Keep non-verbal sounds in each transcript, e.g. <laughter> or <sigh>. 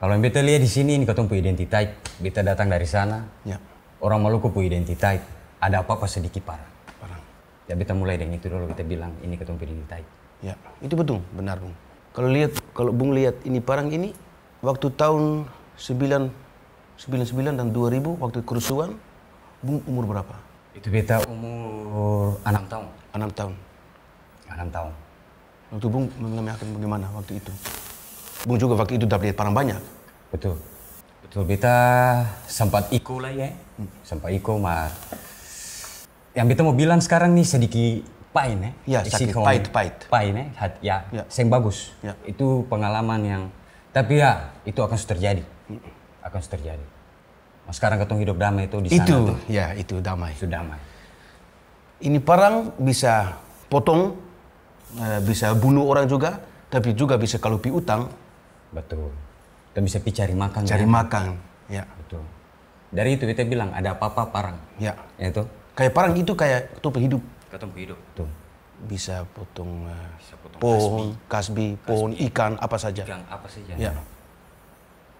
Kalau yang beta lihat di sini ini katong punya identitas, beta datang dari sana. Ya. Orang Maluku pun identitas. Ada apa-apa sedikit parah. Parah. Ya beta mulai dengan itu dulu kita bilang ini katong punya identitas. Ya, itu betul, benar Bung. Kalau lihat kalau Bung lihat ini parang ini waktu tahun 9 99 dan 2000 waktu kerusuhan Bung umur berapa? Itu beta umur 6 tahun. 6 tahun. 6 tahun. Waktu Bung mengalami akan bagaimana waktu itu? Bung juga waktu itu dapat parang banyak. Betul. Betul, kita sempat iko lah ya. Hmm. Sempat iko, mah. Yang kita mau bilang sekarang nih sedikit pain eh. ya, eh. ya. Ya, sedikit pahit, pahit. Pain ya, ya. Yang bagus. Ya. Itu pengalaman yang, tapi ya itu akan terjadi. Hmm. Akan terjadi. Mas sekarang ketemu hidup damai itu di sana. Itu, tuh. ya itu damai. Itu damai. Ini perang bisa potong, eh, bisa bunuh orang juga, tapi juga bisa kalau utang, Betul. Kita bisa pi cari makan. Cari kan? makan, ya. Betul. Dari itu kita bilang ada apa-apa parang. Ya. ya itu. Kayak parang itu kayak ketumpu hidup. Ketumpu hidup. Betul. Bisa potong, eh, bisa potong pohon, kasbi, kasbi pohon kasbi. ikan apa saja. Ikan apa saja. Ya.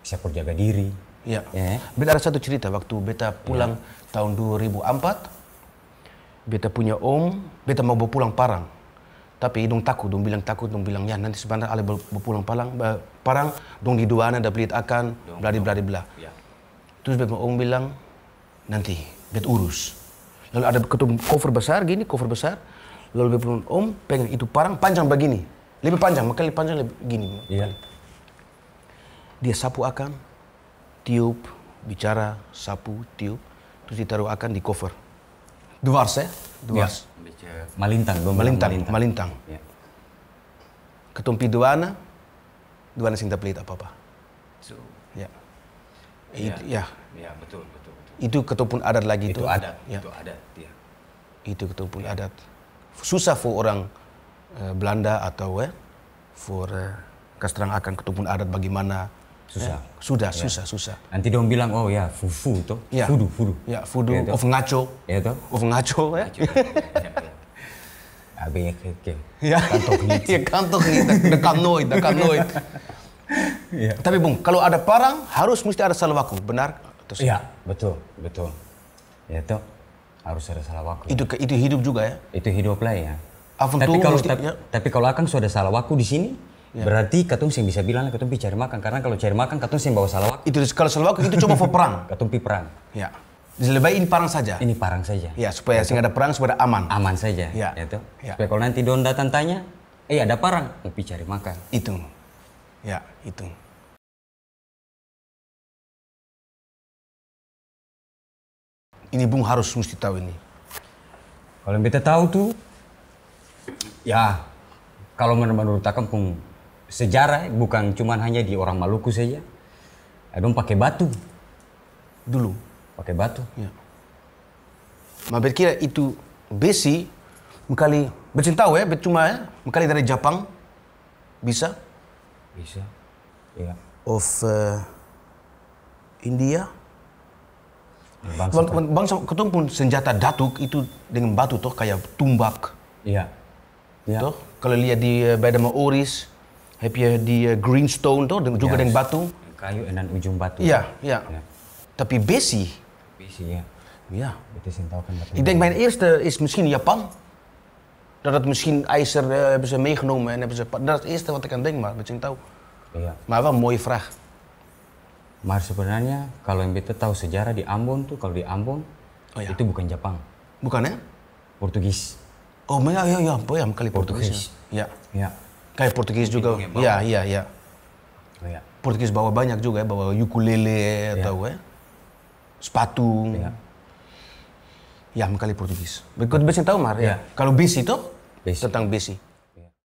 Bisa perjaga diri. Ya. ya. Beta ada satu cerita waktu beta pulang ya. tahun 2004. Beta punya om, beta mau bawa pulang parang tapi dong takut, dong bilang takut, dong bilang ya nanti sebentar ale berpulang palang, parang dong di dua ada pelit akan, beladi bla belah. bla ya. Terus bapak om bilang nanti bet urus. Lalu ada ketum cover besar gini, cover besar. Lalu bapak om pengen itu parang panjang begini, lebih panjang, makanya lebih panjang lebih gini. Iya. Dia sapu akan, tiup, bicara, sapu, tiup, terus ditaruh akan di cover Duwars ya? Duwars. Ya. Malintang, Malintang, Malintang. Malintang. Ya. Ketumpi duana, duana sing pelit apa-apa. So, ya. Iya, ya. ya, betul, betul, betul. Itu ketupun adat lagi itu. Itu adat, ya. itu adat, ya. Itu ketupun ya. adat. Susah for orang uh, Belanda atau eh uh, for uh, kasterang akan ketupun adat bagaimana susah. Ya. Sudah ya. susah susah. Nanti dong bilang oh ya fufu tuh Ya. Fudu fudu. Ya fudu ya, of ngaco. Ya tuh Of ngaco ya. <laughs> Abe ya kek Ya. Kantok <laughs> nih Ya kantok nit. Dekam noid, dekam noid. Ya. Tapi Bung, kalau ada parang harus mesti ada salawaku benar? Terus. Ya, betul, betul. Ya tuh harus ada salawaku Itu itu hidup juga ya? Itu hidup lah ya. Afun tapi kalau tapi, ya. tapi kalau akan sudah salawaku di sini, Yeah. Berarti katong sih bisa bilang katong pi cari makan karena kalau cari makan katong sih bawa salawak. Itu kalau salawak itu cuma <laughs> for perang. Katong pi perang. Ya. Jadi lebih ini parang saja. Ini parang saja. Ya, supaya sih sing ada perang supaya aman. Aman saja. Ya. ya, Itu. ya. Supaya kalau nanti Don datang tanya, eh ada parang, mau pi cari makan. Itu. Ya, itu. Ini Bung harus mesti tahu ini. Kalau kita tahu tuh, ya kalau menurut aku pun sejarah bukan cuman hanya di orang Maluku saja. Ada pakai batu. Dulu pakai batu. Ya. Ma berkira itu besi mengkali bercinta ya, cuma ya, mengkali dari Jepang bisa? Bisa. Ya. Of uh, India? Bangsa, bangsa, bangsa ketum pun senjata datuk itu dengan batu toh kayak tumbak. Iya. Ya. Toh kalau lihat di eh, Badama Oris, Heb je die uh, greenstone tuh dan juga yes. yang batu? Kayu dan ujung batu. Iya, iya. Ya. Tapi besi. Besi ya. Iya. Itu sih tahu kan geval. Ik denk mijn eerste is misschien Japan. Dat het misschien ijzer uh, hebben ze meegenomen en hebben ze. Dat is het eerste wat ik aan denk, maar met Sintau. Iya. Maar wel een mooie vraag. Maar sebenarnya kalau yang beta tahu sejarah di Ambon tuh kalau di Ambon oh, ya. itu bukan Jepang. Bukan ya? Portugis. Oh, ya ya ya, boyam kali Portugis. Portugis. Ya. Ya. ya. Kayak Portugis juga. Ya, iya, iya, iya. Ya. Portugis bawa banyak juga ya, bawa ukulele ya. atau ya. Sepatu. Iya. Ya. Ya, kali Portugis. Berikut bisa tahu Mar ya. ya. Kalau besi itu tentang besi.